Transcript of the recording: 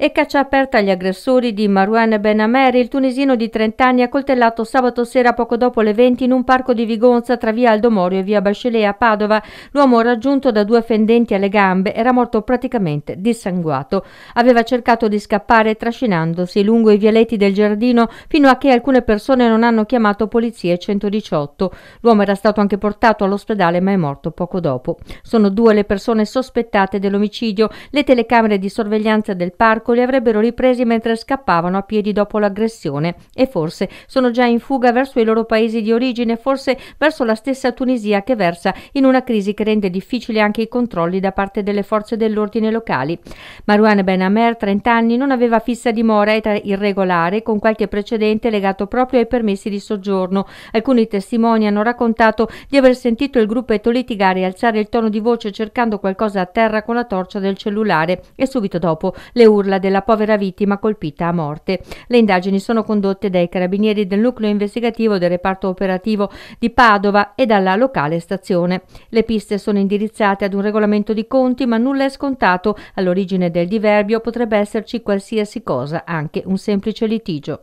e caccia aperta agli aggressori di Marouane Ben Amer, il tunisino di 30 anni accoltellato sabato sera poco dopo le 20 in un parco di Vigonza tra via Aldomorio e via Bascelea a Padova. L'uomo raggiunto da due fendenti alle gambe era morto praticamente dissanguato. Aveva cercato di scappare trascinandosi lungo i vialetti del giardino fino a che alcune persone non hanno chiamato polizia 118. L'uomo era stato anche portato all'ospedale ma è morto poco dopo. Sono due le persone sospettate dell'omicidio. Le telecamere di sorveglianza del parco attacco li avrebbero ripresi mentre scappavano a piedi dopo l'aggressione e forse sono già in fuga verso i loro paesi di origine, forse verso la stessa Tunisia che versa in una crisi che rende difficili anche i controlli da parte delle forze dell'ordine locali. Marouane Ben Amer, 30 anni, non aveva fissa dimora, e era irregolare con qualche precedente legato proprio ai permessi di soggiorno. Alcuni testimoni hanno raccontato di aver sentito il gruppetto litigare e alzare il tono di voce cercando qualcosa a terra con la torcia del cellulare e subito dopo le urla dimora della povera vittima colpita a morte. Le indagini sono condotte dai carabinieri del nucleo investigativo del reparto operativo di Padova e dalla locale stazione. Le piste sono indirizzate ad un regolamento di conti, ma nulla è scontato. All'origine del diverbio potrebbe esserci qualsiasi cosa, anche un semplice litigio.